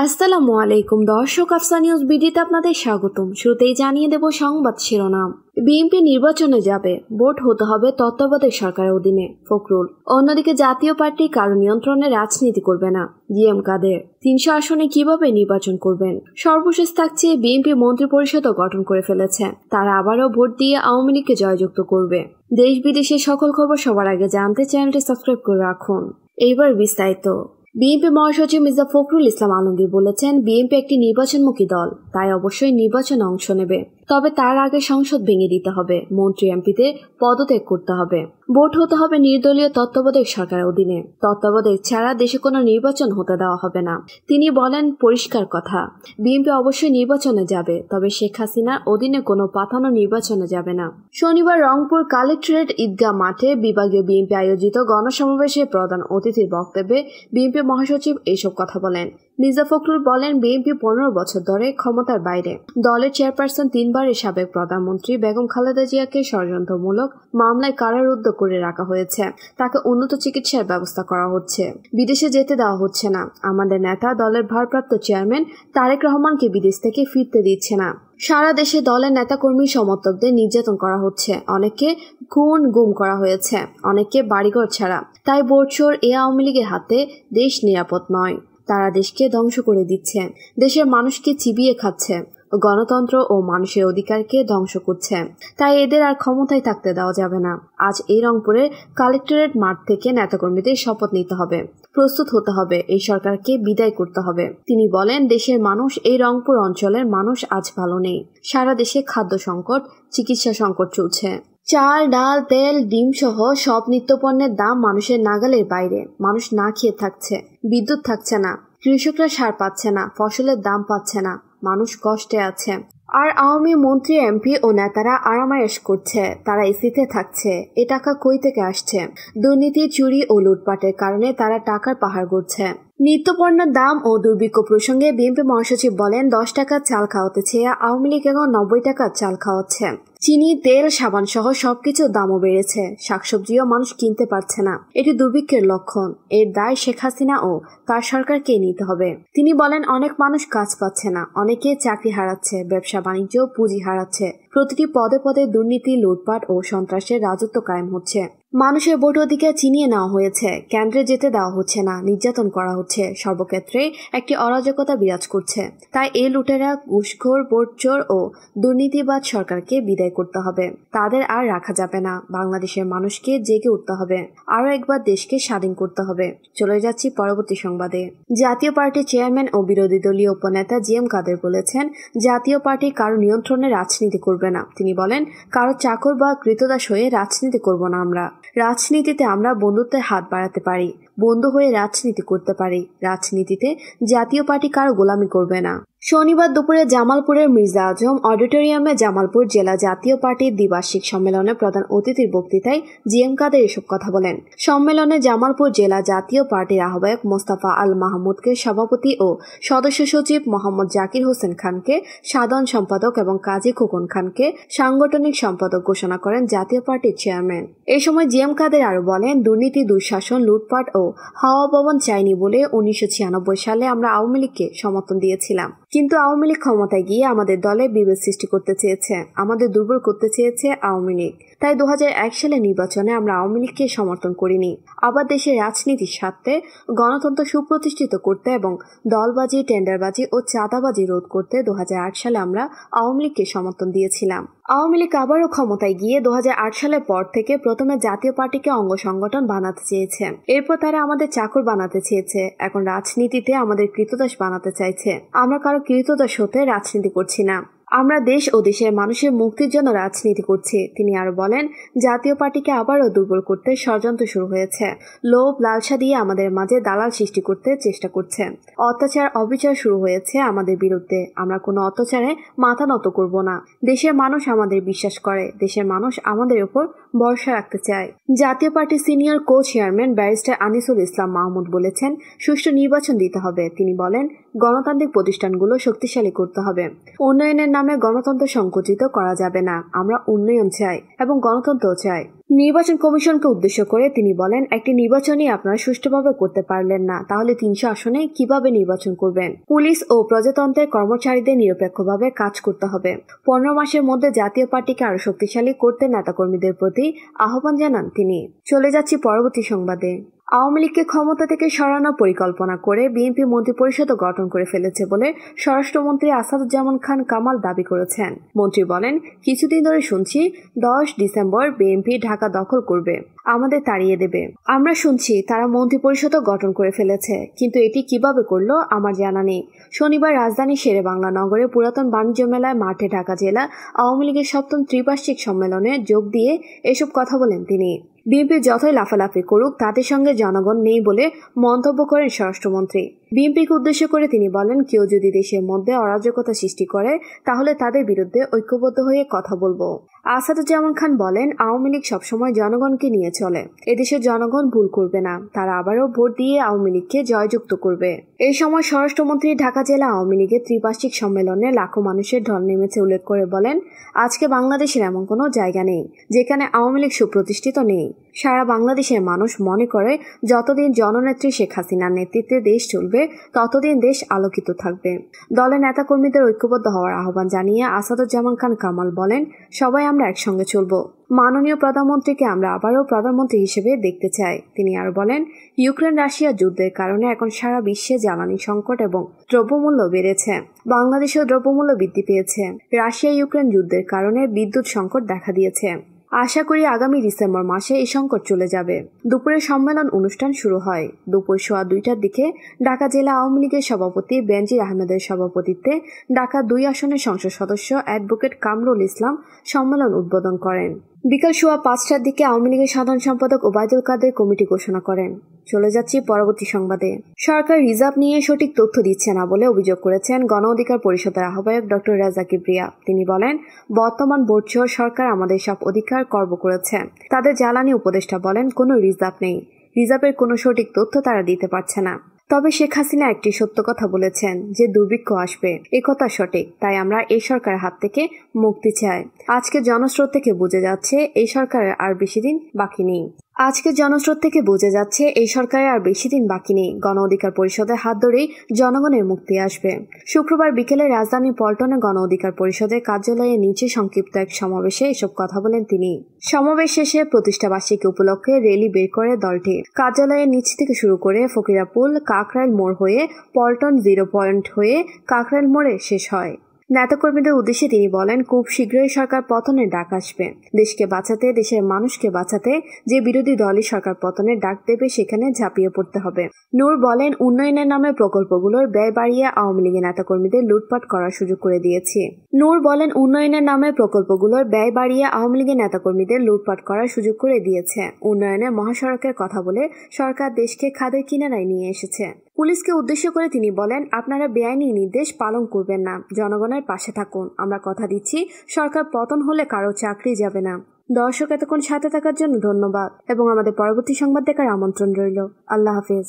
আসসালামু আলাইকুম দর্শক আফসা নিউজ বিডিতে আপনাদের স্বাগতম শুরুতেই জানিয়ে দেব সংবাদ শিরোনাম বিএনপি নির্বাচনে যাবে ভোট হতে হবে তত্ত্বাবধায়ক সরকারের অধীনে ফখরুল অন্যদিকে জাতীয় পার্টি কারো নিয়ন্ত্রণে রাজনীতি করবে না জিএম কাদের তিনশো আসনে কিভাবে নির্বাচন করবেন সর্বশেষ থাকছে বিএনপি মন্ত্রী পরিষদও গঠন করে ফেলেছে তারা আবারও ভোট দিয়ে আওয়ামী লীগকে জয়যুক্ত করবে দেশ বিদেশের সকল খবর সবার আগে জানতে চ্যানেলটি সাবস্ক্রাইব করে রাখুন এইবার বিস্তারিত বিএনপি মহাসচিব মির্জা ফখরুল ইসলাম আলমগীর বলেছেন বিএনপি একটি নির্বাচনমুখী দল তাই অবশ্যই নির্বাচনে অংশ নেবে তবে তার আগে সংসদ ভেঙে দিতে হবে মন্ত্রী এমপিদের পদত্যাগ করতে হবে ভোট হতে হবে নির্দলীয় তত্ত্বাবধায়ক সরকারের অধীনে তত্ত্বাবধায়ক ছাড়া দেশে কোনো নির্বাচন হতে দেওয়া হবে না তিনি বলেন পরিষ্কার কথা বিএনপি অবশ্যই নির্বাচনে যাবে তবে শেখ হাসিনার অধীনে কোনো পাঠানো নির্বাচনে যাবে না শনিবার রংপুর কালেক্টরেট ঈদগাহ মাঠে বিভাগীয় বিএনপি আয়োজিত গণসমাবেশে প্রধান অতিথির বক্তব্যে বিএনপি মহাসচিব এইসব কথা বলেন মির্জা ফখরুল বলেন বিএনপি পনেরো বছর ধরে ক্ষমতার বাইরে দলের চেয়ারপারসন তিনবারের সাবেক প্রধানমন্ত্রী বেগম খালেদা জিয়াকে ষড়যন্ত্রমূলক মামলায় কারারুদ্ধ করে রাখা হয়েছে তাকে উন্নত চিকিৎসার ব্যবস্থা করা হচ্ছে বিদেশে যেতে দেওয়া হচ্ছে না আমাদের নেতা দলের ভারপ্রাপ্ত চেয়ারম্যান তারেক রহমানকে বিদেশ থেকে ফিরতে দিচ্ছে না সারা দেশে দলের নেতাকর্মী সমর্থকদের নির্যাতন করা হচ্ছে অনেককে খুন গুম করা হয়েছে অনেককে বাড়িঘর ছাড়া তাই বোর্ডশোর এ আওয়ামী লীগের হাতে দেশ নিরাপদ নয় তারা দেশকে ধ্বংস করে দিচ্ছে দেশের মানুষকে চিবিয়ে খাচ্ছে গণতন্ত্র ও মানুষের অধিকারকে ধ্বংস করছে তাই এদের আর ক্ষমতায় থাকতে দেওয়া যাবে না আজ এই রংপুরের কালেক্টরেট মাঠ থেকে নেতাকর্মীদের শপথ নিতে হবে প্রস্তুত হতে হবে এই সরকারকে বিদায় করতে হবে তিনি বলেন দেশের মানুষ এই রংপুর অঞ্চলের মানুষ আজ ভালো নেই সারা দেশে খাদ্য সংকট চিকিৎসা সংকট চলছে চাল ডাল তেল ডিম সহ সব নিত্যপণ্যের দাম মানুষের নাগালের বাইরে মানুষ না খেয়ে থাকছে বিদ্যুৎ থাকছে না কৃষকরা সার পাচ্ছে না ফসলের দাম পাচ্ছে না মানুষ কষ্টে আছে আর আওয়ামী মন্ত্রী এমপি ও নেতারা আরামায়েশ করছে তারা এসিতে থাকছে এ টাকা কই থেকে আসছে দুর্নীতি চুরি ও লুটপাটের কারণে তারা টাকার পাহাড় গড়ছে নিত্যপণ্যের দাম ও দুর্ভিক্ষ প্রসঙ্গে বিএনপি মহাসচিব বলেন দশ টাকা চাল খাওয়াতে চেয়ে আওয়ামী লীগ এখন নব্বই টাকা চাল খাওয়াচ্ছে চিনি তেল সাবান সহ সবকিছুর দামও বেড়েছে শাকসবজিও মানুষ কিনতে পারছে না এটি দুর্ভিক্ষের লক্ষণ এর দায় শেখ হাসিনা ও তার সরকারকে নিতে হবে তিনি বলেন অনেক মানুষ কাজ পাচ্ছে না অনেকে চাকরি হারাচ্ছে ব্যবসা বাণিজ্য পুঁজি হারাচ্ছে প্রতিটি পদে পদে দুর্নীতি লুটপাট ও সন্ত্রাসের রাজত্ব কায়েম হচ্ছে মানুষের ভোট অধিকার চিনিয়ে নেওয়া হয়েছে কেন্দ্রে যেতে দেওয়া হচ্ছে না নির্যাতন করা হচ্ছে সর্বক্ষেত্রে একটি অরাজকতা বিরাজ করছে তাই এই লুটেরা ঘুষখোর বোটচোর ও দুর্নীতিবাদ সরকারকে বিদায় করতে হবে তাদের আর রাখা যাবে না বাংলাদেশের মানুষকে জেগে উঠতে হবে আরও একবার দেশকে স্বাধীন করতে হবে চলে যাচ্ছি পরবর্তী সংবাদে জাতীয় পার্টির চেয়ারম্যান ও বিরোধী দলীয় উপনেতা জি এম কাদের বলেছেন জাতীয় পার্টি কারো নিয়ন্ত্রণে রাজনীতি করবে না তিনি বলেন কারো চাকর বা কৃতদাস হয়ে রাজনীতি করব না আমরা রাজনীতিতে আমরা বন্ধুত্বের হাত বাড়াতে পারি বন্ধু হয়ে রাজনীতি করতে পারি রাজনীতিতে জাতীয় পার্টি কারো গোলামি করবে না শনিবার দুপুরে জামালপুরের মির্জা আজম অডিটোরিয়ামে জামালপুর জেলা জাতীয় পার্টির দ্বিবার্ষিক সম্মেলনে প্রধান অতিথির বক্তৃতায় জিএম কাদের এসব কথা বলেন সম্মেলনে জামালপুর জেলা জাতীয় পার্টির আহ্বায়ক মোস্তাফা আল মাহমুদকে সভাপতি ও সদস্য সচিব মোহাম্মদ জাকির হোসেন খানকে সাধারণ সম্পাদক এবং কাজী খোকন খানকে সাংগঠনিক সম্পাদক ঘোষণা করেন জাতীয় পার্টির চেয়ারম্যান এ সময় জিএম কাদের আরো বলেন দুর্নীতি দুঃশাসন লুটপাট ও হাওয়া ভবন চাইনি বলে উনিশশো সালে আমরা আওয়ামী লীগকে সমর্থন দিয়েছিলাম কিন্তু আওয়ামী লীগ ক্ষমতায় গিয়ে আমাদের দলে বিভেদ সৃষ্টি করতে চেয়েছে আমাদের দুর্বল করতে চেয়েছে আওয়ামী লীগ তাই দু সালে নির্বাচনে আমরা আওয়ামী লীগকে সমর্থন করিনি আবার দেশের রাজনীতির স্বার্থে গণতন্ত্র সুপ্রতিষ্ঠিত করতে এবং দলবাজি টেন্ডারবাজি ও চাঁদাবাজি রোধ করতে দু সালে আমরা আওয়ামী লীগকে সমর্থন দিয়েছিলাম আওয়ামী লীগ আবারও ক্ষমতায় গিয়ে দু সালের পর থেকে প্রথমে জাতীয় পার্টিকে অঙ্গ সংগঠন বানাতে চেয়েছে এরপর তারা আমাদের চাকর বানাতে চেয়েছে এখন রাজনীতিতে আমাদের কৃতদাস বানাতে চাইছে আমরা কারো কৃতদাস হতে রাজনীতি করছি না আমরা দেশ ও দেশের মানুষের মুক্তির জন্য রাজনীতি করছি তিনি আরো বলেন জাতীয় পার্টিকে আবারও দুর্বল করতে ষড়যন্ত্র শুরু হয়েছে লোভ লালসা দিয়ে আমাদের মাঝে দালাল সৃষ্টি করতে চেষ্টা করছে অত্যাচার অবিচার শুরু হয়েছে আমাদের বিরুদ্ধে আমরা কোনো অত্যাচারে মাথা নত করব না দেশের মানুষ আমাদের বিশ্বাস করে দেশের মানুষ আমাদের উপর ভরসা রাখতে চায় Jatiya Party senior co chairman barrister Anisul Islam Mahmud বলেছেন সুষ্ঠু নির্বাচন দিতে হবে তিনি বলেন গণতান্ত্রিক প্রতিষ্ঠানগুলো শক্তিশালী করতে হবে উন্নয়নের নামে গণতন্ত্র সংকুচিত করা যাবে না আমরা উন্নয়ন চাই এবং গণতন্ত্র চাই নির্বাচন কমিশনকে উদ্দেশ্য করে তিনি বলেন একটি নির্বাচনই আপনারা সুষ্ঠুভাবে করতে পারলেন না তাহলে তিনশো আসনে কিভাবে নির্বাচন করবেন পুলিশ ও প্রজাতন্ত্রের কর্মচারীদের নিরপেক্ষভাবে কাজ করতে হবে পনেরো মাসের মধ্যে জাতীয় পার্টিকে আরো শক্তিশালী করতে নেতাকর্মীদের প্রতি আহ্বান জানান তিনি চলে যাচ্ছি পরবর্তী সংবাদে আওয়ামী লীগকে ক্ষমতা থেকে সরানোর পরিকল্পনা করে বিএনপি মন্ত্রিপরিষদও গঠন করে ফেলেছে বলে স্বরাষ্ট্রমন্ত্রী আসাদুজ্জামান খান কামাল দাবি করেছেন মন্ত্রী বলেন কিছুদিন ধরে শুনছি দশ ডিসেম্বর বিএনপি ঢাকা দখল করবে আমাদের তাড়িয়ে দেবে আমরা শুনছি তারা মন্ত্রিপরিষদও গঠন করে ফেলেছে কিন্তু এটি কিভাবে করলো আমার জানা নেই শনিবার রাজধানী শেরে বাংলা নগরে পুরাতন বাণিজ্য মেলায় মাঠে ঢাকা জেলা আওয়ামী লীগের সপ্তম ত্রিবার্ষিক সম্মেলনে যোগ দিয়ে এসব কথা বলেন তিনি বিএনপি যতই লাফালাফি করুক তাদের সঙ্গে জনগণ নেই বলে মন্তব্য করেন স্বরাষ্ট্রমন্ত্রী বিএনপিকে উদ্দেশ্য করে তিনি বলেন কেউ যদি দেশের মধ্যে অরাজকতা সৃষ্টি করে তাহলে তাদের বিরুদ্ধে ঐক্যবদ্ধ হয়ে কথা বলবো আসাদুজ্জামান খান বলেন আওয়ামী লীগ সবসময় জনগণকে নিয়ে চলে এদেশের জনগণ ভুল করবে না তারা আবারও ভোট দিয়ে আওয়ামী লীগকে জয়যুক্ত করবে এই সময় স্বরাষ্ট্রমন্ত্রী ঢাকা জেলা আওয়ামী লীগের ত্রিপাক্ষিক সম্মেলনে লাখো মানুষের ঢল নেমেছে উল্লেখ করে বলেন আজকে বাংলাদেশের এমন কোনো জায়গা নেই যেখানে আওয়ামী লীগ সুপ্রতিষ্ঠিত নেই সারা বাংলাদেশের মানুষ মনে করে যতদিন জননেত্রী শেখ হাসিনার নেতৃত্বে দেশ চলবে থাকবে ততদিন দেশ আলোকিত থাকবে দলের নেতাকর্মীদের ঐক্যবদ্ধ হওয়ার আহ্বান জানিয়ে আসাদুজ্জামান খান কামাল বলেন সবাই আমরা একসঙ্গে চলব মাননীয় প্রধানমন্ত্রীকে আমরা আবারও প্রধানমন্ত্রী হিসেবে দেখতে চাই তিনি আর বলেন ইউক্রেন রাশিয়া যুদ্ধের কারণে এখন সারা বিশ্বে জ্বালানি সংকট এবং দ্রব্যমূল্য বেড়েছে বাংলাদেশেও দ্রব্যমূল্য বৃদ্ধি পেয়েছে রাশিয়া ইউক্রেন যুদ্ধের কারণে বিদ্যুৎ সংকট দেখা দিয়েছে আশা করি আগামী ডিসেম্বর মাসে এই সংকট চলে যাবে দুপুরে সম্মেলন অনুষ্ঠান শুরু হয় দুপুর সোয়া দুইটার দিকে ঢাকা জেলা আওয়ামী লীগের সভাপতি বেনজির আহমেদের সভাপতিত্বে ঢাকা দুই আসনের সংসদ সদস্য অ্যাডভোকেট কামরুল ইসলাম সম্মেলন উদ্বোধন করেন বিকাল সোয়া পাঁচটার দিকে আওয়ামী লীগের সাধারণ সম্পাদক ওবায়দুল কাদের কমিটি ঘোষণা করেন চলে যাচ্ছি পরবর্তী সংবাদে সরকার রিজার্ভ নিয়ে সঠিক তথ্য দিচ্ছে না বলে অভিযোগ করেছেন গণ অধিকার পরিষদের আহ্বায়ক ডক্টর রাজা কিবরিয়া তিনি বলেন বর্তমান বোর্ড সরকার আমাদের সব অধিকার কর্ম করেছে তাদের জ্বালানি উপদেষ্টা বলেন কোনো রিজার্ভ নেই রিজার্ভের কোনো সঠিক তথ্য তারা দিতে পারছে না তবে শেখ হাসিনা একটি সত্য কথা বলেছেন যে দুর্ভিক্ষ আসবে একথা সঠিক তাই আমরা এই সরকারের হাত থেকে মুক্তি চাই আজকে জনস্রোত থেকে বুঝে যাচ্ছে এই সরকারের আর বেশি দিন বাকি নেই আজকের জনস্রোত থেকে বোঝা যাচ্ছে এই সরকারে আর বেশি দিন বাকি নেই গণ অধিকার পরিষদের হাত ধরেই জনগণের মুক্তি আসবে শুক্রবার বিকেলে রাজধানী পল্টনে গণ অধিকার পরিষদের কার্যালয়ে নিচে সংক্ষিপ্ত এক সমাবেশে এসব কথা বলেন তিনি সমাবেশ শেষে প্রতিষ্ঠাবার্ষিকী উপলক্ষে রেলি বের করে দলটি কার্যালয়ের নিচ থেকে শুরু করে ফকিরাপুল কাকরাইল মোড় হয়ে পল্টন জিরো পয়েন্ট হয়ে কাকরাইল মোড়ে শেষ হয় নাটককর্মীদের উদ্দেশ্যে তিনি বলেন খুব শীঘ্রই সরকার পতনের ডাক আসবে দেশকে বাঁচাতে দেশের মানুষকে বাঁচাতে যে বিরোধী দলই সরকার পতনের ডাক দেবে সেখানে ঝাঁপিয়ে পড়তে হবে নূর বলেন উন্নয়নের নামে প্রকল্পগুলোর ব্যয় বাড়িয়ে আওয়ামী লীগের নেতাকর্মীদের লুটপাট করার সুযোগ করে দিয়েছে নূর বলেন উন্নয়নের নামে প্রকল্পগুলোর ব্যয় বাড়িয়ে আওয়ামী লীগের নেতাকর্মীদের লুটপাট করার সুযোগ করে দিয়েছে উন্নয়নের মহাসড়কের কথা বলে সরকার দেশকে খাদের কিনারায় নিয়ে এসেছে পুলিশকে উদ্দেশ্য করে তিনি বলেন আপনারা বেআইনি নির্দেশ পালন করবেন না জনগণের সরকারের পাশে থাকুন আমরা কথা দিচ্ছি সরকার পতন হলে কারো চাকরি যাবে না দর্শক এতক্ষণ সাথে থাকার জন্য ধন্যবাদ এবং আমাদের পরবর্তী সংবাদ দেখার আমন্ত্রণ রইল আল্লাহ হাফিজ